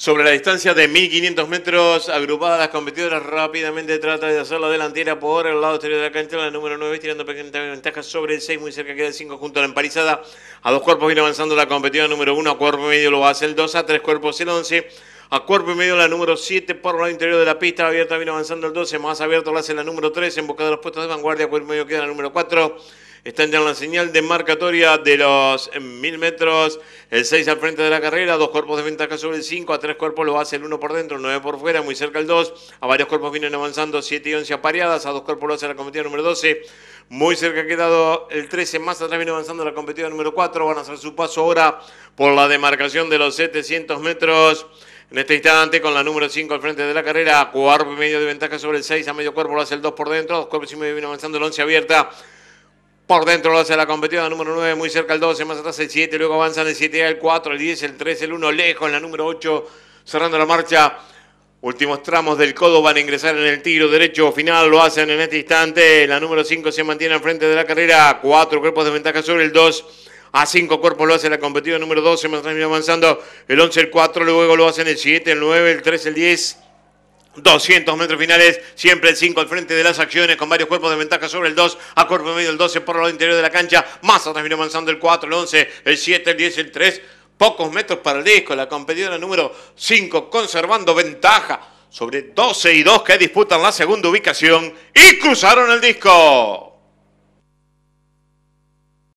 Sobre la distancia de 1500 metros, agrupadas las competidoras rápidamente trata de hacer la delantera por el lado exterior de la cancha, la número 9 tirando pequeña ventaja sobre el 6, muy cerca queda el 5 junto a la emparizada. A dos cuerpos viene avanzando la competidora número 1, a cuerpo medio lo hace el 2, a tres cuerpos el 11. A cuerpo y medio la número 7 por el lado interior de la pista, abierta viene avanzando el 12, más abierto lo hace la número 3, en busca de los puestos de vanguardia, cuerpo medio queda la número 4. Están en la señal de marcatoria de los 1000 metros. El 6 al frente de la carrera, dos cuerpos de ventaja sobre el 5, a tres cuerpos lo hace el 1 por dentro, 9 por fuera, muy cerca el 2. A varios cuerpos vienen avanzando 7 y 11 apareadas, a dos cuerpos lo hace la competida número 12. Muy cerca ha quedado el 13, más atrás viene avanzando la competida número 4. Van a hacer su paso ahora por la demarcación de los 700 metros. En este instante, con la número 5 al frente de la carrera, Cuarto y medio de ventaja sobre el 6, a medio cuerpo lo hace el 2 por dentro, dos cuerpos y medio viene avanzando el 11 abierta. Por dentro lo hace la competida número 9, muy cerca el 12, más atrás el 7, luego avanzan el 7, el 4, el 10, el 3, el 1, lejos, la número 8, cerrando la marcha. Últimos tramos del codo van a ingresar en el tiro derecho final, lo hacen en este instante. La número 5 se mantiene al frente de la carrera, cuatro cuerpos de ventaja sobre el 2. A cinco cuerpos lo hace la competida número 12, más atrás avanzando el 11, el 4, luego lo hacen el 7, el 9, el 3, el 10. 200 metros finales, siempre el 5 al frente de las acciones, con varios cuerpos de ventaja sobre el 2, a cuerpo medio el 12 por lo interior de la cancha, más atrás avanzando el 4, el 11, el 7, el 10, el 3, pocos metros para el disco, la competidora número 5 conservando ventaja sobre 12 y 2 que disputan la segunda ubicación y cruzaron el disco.